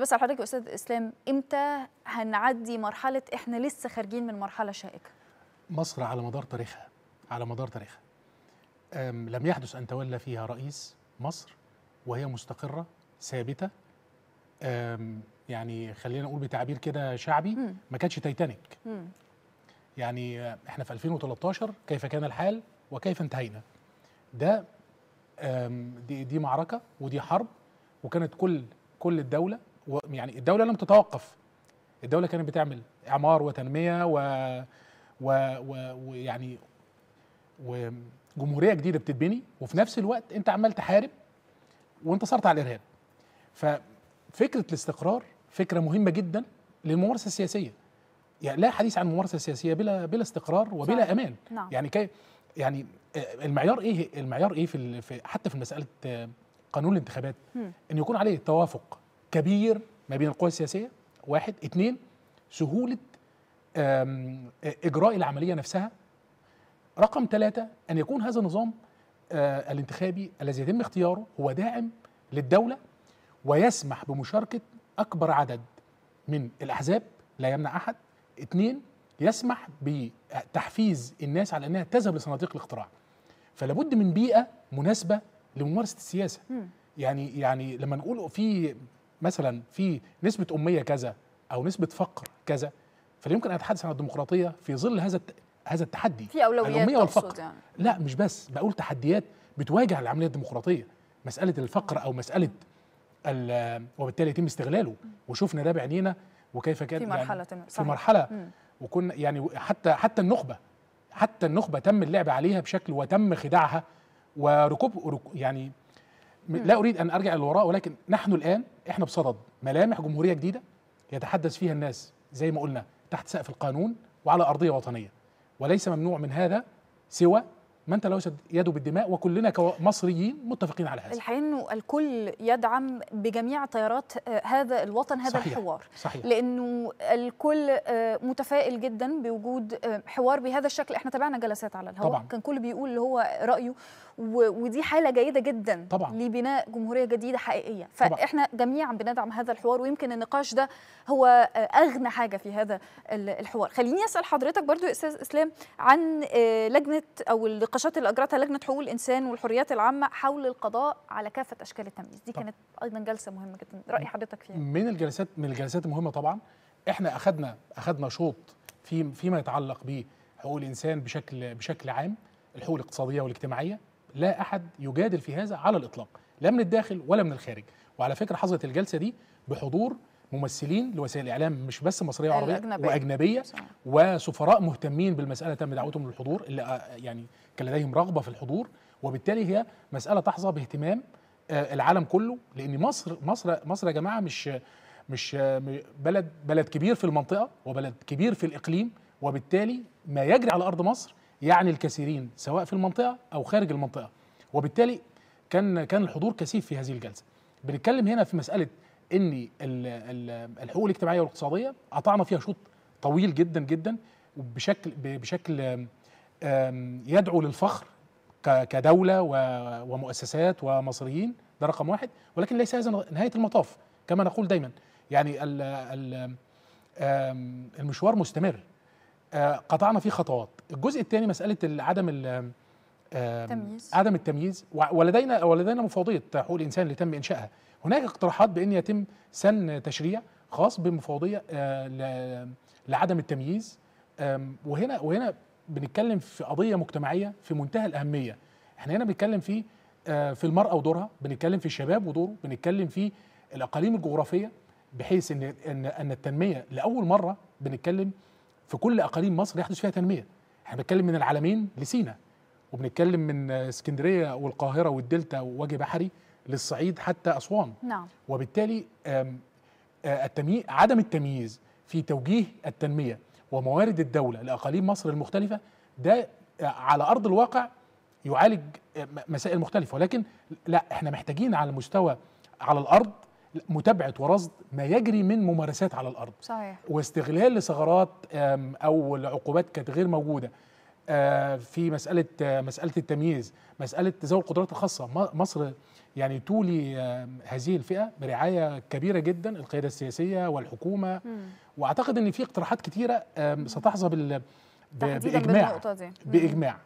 بس على حضرتك يا استاذ اسلام امتى هنعدي مرحله احنا لسه خارجين من مرحله شائكه مصر على مدار تاريخها على مدار تاريخها لم يحدث ان تولى فيها رئيس مصر وهي مستقره ثابته يعني خلينا نقول بتعبير كده شعبي ما كانتش تايتانيك يعني احنا في 2013 كيف كان الحال وكيف انتهينا ده دي, دي معركه ودي حرب وكانت كل كل الدوله يعني الدوله لم تتوقف الدوله كانت بتعمل اعمار وتنميه و ويعني و... وجمهوريه جديده بتتبني وفي نفس الوقت انت عمال تحارب وانتصرت على الارهاب ففكره الاستقرار فكره مهمه جدا للممارسه السياسيه يعني لا حديث عن ممارسه سياسيه بلا بلا استقرار وبلا صح. امان نعم. يعني كي يعني المعيار ايه المعيار ايه في, في حتى في مساله قانون الانتخابات م. ان يكون عليه توافق كبير ما بين القوى السياسيه واحد اثنين سهوله اجراء العمليه نفسها رقم ثلاثه ان يكون هذا النظام آه، الانتخابي الذي يتم اختياره هو داعم للدوله ويسمح بمشاركه اكبر عدد من الاحزاب لا يمنع احد اثنين يسمح بتحفيز الناس على انها تذهب لصناديق الاقتراع فلابد من بيئه مناسبه لممارسه السياسه يعني يعني لما نقول في مثلا في نسبه اميه كذا او نسبه فقر كذا فلا يمكن ان اتحدث عن الديمقراطيه في ظل هذا هذا التحدي في اولويات الاميه والفقر يعني. لا مش بس بقول تحديات بتواجه العمليه الديمقراطيه مساله الفقر او مساله وبالتالي يتم استغلاله وشفنا ده بعينينا وكيف كان في يعني مرحله يعني في مرحله وكنا يعني حتى حتى النخبه حتى النخبه تم اللعب عليها بشكل وتم خداعها وركوب يعني لا اريد ان ارجع للوراء ولكن نحن الان احنا بصدد ملامح جمهوريه جديده يتحدث فيها الناس زي ما قلنا تحت سقف القانون وعلى ارضيه وطنيه وليس ممنوع من هذا سوى من تلوث يده بالدماء وكلنا كمصريين متفقين على هذا الحقيقه انه الكل يدعم بجميع تيارات آه، هذا الوطن هذا صحيح. الحوار صحيح. لانه الكل آه، متفائل جدا بوجود آه، حوار بهذا الشكل احنا تابعنا جلسات على الهواء طبعا. كان كل بيقول اللي هو رايه ودي حاله جيده جدا طبعا. لبناء جمهوريه جديده حقيقيه فاحنا طبعا. جميعا بندعم هذا الحوار ويمكن النقاش ده هو اغنى حاجه في هذا الحوار خليني اسال حضرتك برضو استاذ اسلام عن لجنه او اللقاء النقاشات اللي اجرتها لجنه حقوق الانسان والحريات العامه حول القضاء على كافه اشكال التمييز دي طب. كانت ايضا جلسه مهمه جدا راي حضرتك فيها من الجلسات من الجلسات المهمه طبعا احنا اخذنا اخذنا شوط في فيما يتعلق بحقوق الانسان بشكل بشكل عام الحقوق الاقتصاديه والاجتماعيه لا احد يجادل في هذا على الاطلاق لا من الداخل ولا من الخارج وعلى فكره حظت الجلسه دي بحضور ممثلين لوسائل الاعلام مش بس مصريه وعربيه واجنبيه وسفراء مهتمين بالمساله تم دعوتهم للحضور اللي آه، يعني كان لديهم رغبه في الحضور وبالتالي هي مساله تحظى باهتمام آه، العالم كله لان مصر مصر مصر يا جماعه مش مش آه، بلد بلد كبير في المنطقه وبلد كبير في الاقليم وبالتالي ما يجري على ارض مصر يعني الكثيرين سواء في المنطقه او خارج المنطقه وبالتالي كان كان الحضور كثيف في هذه الجلسه بنتكلم هنا في مساله ان الحقوق الاجتماعيه والاقتصاديه قطعنا فيها شوط طويل جدا جدا وبشكل بشكل يدعو للفخر كدوله ومؤسسات ومصريين ده رقم واحد ولكن ليس هذا نهايه المطاف كما نقول دايما يعني المشوار مستمر آه، قطعنا فيه خطوات الجزء الثاني مساله عدم التمييز عدم التمييز ولدينا ولدينا مفوضيه حقوق الانسان اللي تم انشائها هناك اقتراحات بان يتم سن تشريع خاص بمفوضيه آه، لعدم التمييز وهنا وهنا بنتكلم في قضيه مجتمعيه في منتهى الاهميه احنا هنا بنتكلم في آه، في المراه ودورها بنتكلم في الشباب ودوره بنتكلم في الاقاليم الجغرافيه بحيث ان ان ان التنميه لاول مره بنتكلم في كل اقاليم مصر يحدث فيها تنميه احنا بنتكلم من العالمين لسينا وبنتكلم من آه، اسكندريه والقاهره والدلتا ووجه بحري للصعيد حتى أسوان نعم. وبالتالي آه، التمييز عدم التمييز في توجيه التنمية وموارد الدولة لأقاليم مصر المختلفة ده آه، على أرض الواقع يعالج آه، مسائل مختلفة ولكن لا احنا محتاجين على المستوى على الأرض متابعة ورصد ما يجري من ممارسات على الأرض صحيح. واستغلال لثغرات أو العقوبات كانت غير موجودة آه، في مساله آه، مساله التمييز مساله ذوي القدرات الخاصه مصر يعني تولي آه، هذه الفئه برعايه كبيره جدا القياده السياسيه والحكومه م. واعتقد ان في اقتراحات كتيره ستحظى بال باجماع باجماع